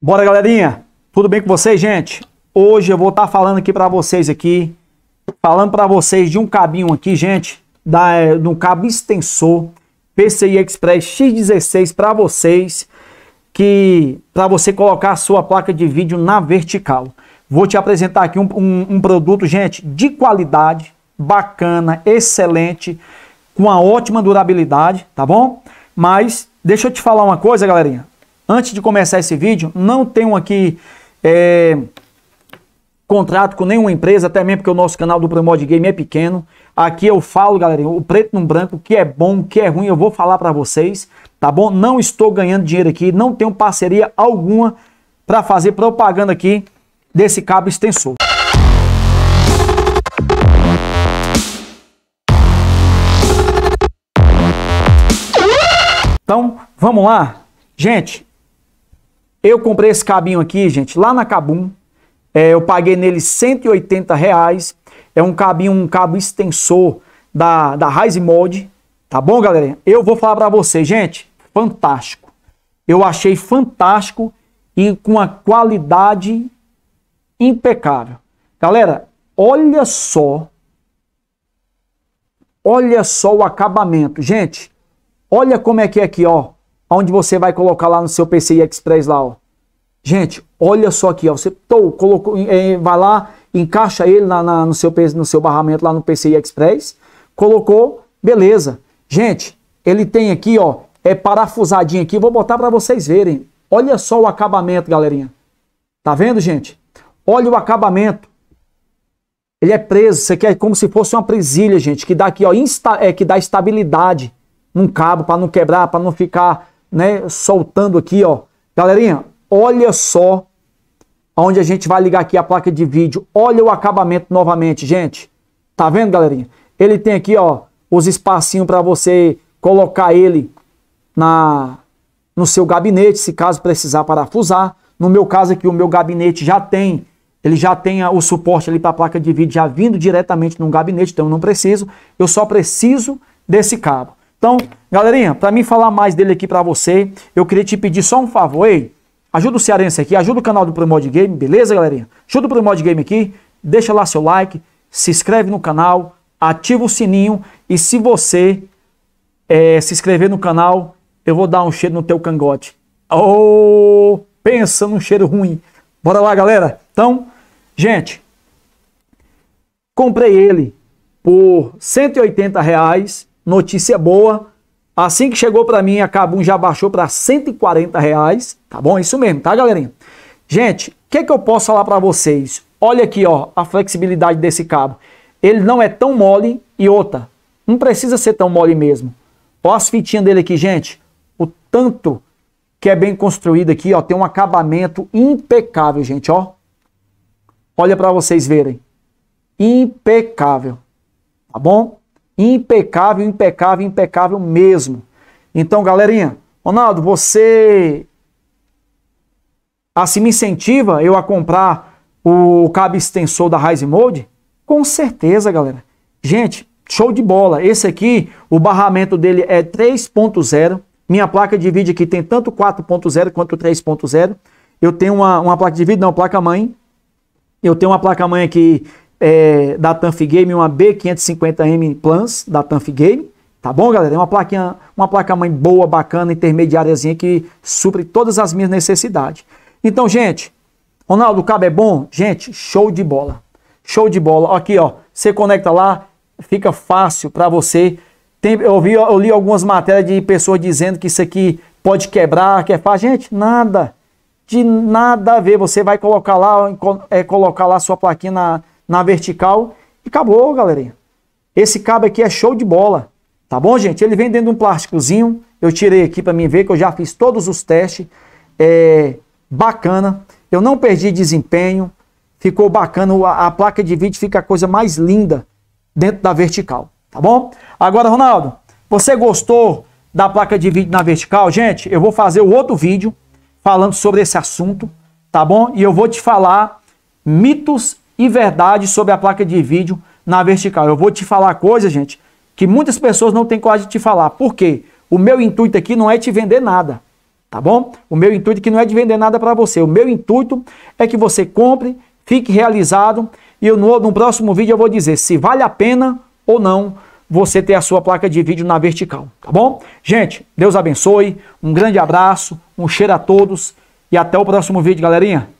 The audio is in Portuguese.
Bora, galerinha? Tudo bem com vocês, gente? Hoje eu vou estar tá falando aqui para vocês aqui, falando para vocês de um cabinho aqui, gente, da, é, de um cabo extensor PCI Express X16 para vocês, que para você colocar a sua placa de vídeo na vertical. Vou te apresentar aqui um, um, um produto, gente, de qualidade, bacana, excelente, com uma ótima durabilidade, tá bom? Mas deixa eu te falar uma coisa, galerinha. Antes de começar esse vídeo, não tenho aqui é, contrato com nenhuma empresa, até mesmo porque o nosso canal do Promod Game é pequeno. Aqui eu falo, galera, o preto no branco, o que é bom, o que é ruim, eu vou falar para vocês, tá bom? Não estou ganhando dinheiro aqui, não tenho parceria alguma para fazer propaganda aqui desse cabo extensor. Então, vamos lá? Gente, eu comprei esse cabinho aqui, gente, lá na Cabum. É, eu paguei nele 180 reais. É um cabinho, um cabo extensor da, da Rise Mod. Tá bom, galerinha? Eu vou falar para vocês, gente, fantástico. Eu achei fantástico e com uma qualidade impecável. Galera, olha só. Olha só o acabamento. Gente, olha como é que é aqui, ó onde você vai colocar lá no seu PCI Express lá, ó. Gente, olha só aqui, ó. Você tô, colocou, é, vai lá, encaixa ele na, na, no, seu, no seu barramento lá no PCI Express. Colocou, beleza. Gente, ele tem aqui, ó, é parafusadinho aqui. Vou botar para vocês verem. Olha só o acabamento, galerinha. Tá vendo, gente? Olha o acabamento. Ele é preso. Isso aqui é como se fosse uma presilha, gente, que dá aqui, ó, insta, é, que dá estabilidade num cabo para não quebrar, para não ficar né, soltando aqui, ó. Galerinha, olha só onde a gente vai ligar aqui a placa de vídeo. Olha o acabamento novamente, gente. Tá vendo, galerinha? Ele tem aqui, ó, os espacinhos para você colocar ele na no seu gabinete, se caso precisar parafusar. No meu caso aqui, o meu gabinete já tem, ele já tem o suporte ali para a placa de vídeo já vindo diretamente no gabinete, então eu não preciso. Eu só preciso desse cabo. Então, galerinha, para mim falar mais dele aqui para você, eu queria te pedir só um favor, ei, ajuda o Cearense aqui, ajuda o canal do ProMod Game, beleza, galerinha? Ajuda o ProMod Game aqui, deixa lá seu like, se inscreve no canal, ativa o sininho e se você é, se inscrever no canal, eu vou dar um cheiro no teu cangote. Oh, pensa num cheiro ruim. Bora lá, galera. Então, gente, comprei ele por 180 reais notícia boa. Assim que chegou para mim, a Cabum já baixou para 140 reais. Tá bom? isso mesmo, tá, galerinha? Gente, o que, é que eu posso falar para vocês? Olha aqui, ó, a flexibilidade desse cabo. Ele não é tão mole e outra, não precisa ser tão mole mesmo. Ó as fitinhas dele aqui, gente. O tanto que é bem construído aqui, ó, tem um acabamento impecável, gente, ó. Olha para vocês verem. Impecável. Tá bom? Impecável, impecável, impecável mesmo. Então, galerinha, Ronaldo, você assim me incentiva eu a comprar o cabo extensor da Rise Mode? Com certeza, galera. Gente, show de bola. Esse aqui, o barramento dele é 3.0. Minha placa de vídeo aqui tem tanto 4.0 quanto 3.0. Eu tenho uma, uma placa de vídeo, não, placa mãe. Eu tenho uma placa mãe aqui é, da Tanf Game, uma B550M Plans da Tanf Game. Tá bom, galera? É uma placa uma placa-mãe boa, bacana, intermediáriazinha que supre todas as minhas necessidades. Então, gente, Ronaldo, o cabo é bom? Gente, show de bola. Show de bola. Aqui, ó, você conecta lá, fica fácil para você. Tem, eu, vi, eu li algumas matérias de pessoas dizendo que isso aqui pode quebrar, que é fácil. Gente, nada. De nada a ver. Você vai colocar lá, é, colocar lá sua plaquinha na, na vertical e acabou, galerinha. Esse cabo aqui é show de bola, tá bom, gente? Ele vem dentro de um plásticozinho, eu tirei aqui para mim ver que eu já fiz todos os testes, é bacana, eu não perdi desempenho, ficou bacana, a, a placa de vídeo fica a coisa mais linda dentro da vertical, tá bom? Agora, Ronaldo, você gostou da placa de vídeo na vertical? Gente, eu vou fazer o outro vídeo falando sobre esse assunto, tá bom? E eu vou te falar mitos e verdade sobre a placa de vídeo na vertical. Eu vou te falar coisa, gente, que muitas pessoas não têm coragem de te falar. Por quê? O meu intuito aqui não é te vender nada, tá bom? O meu intuito aqui não é de vender nada para você. O meu intuito é que você compre, fique realizado e eu, no, no próximo vídeo eu vou dizer se vale a pena ou não você ter a sua placa de vídeo na vertical, tá bom? Gente, Deus abençoe, um grande abraço, um cheiro a todos e até o próximo vídeo, galerinha.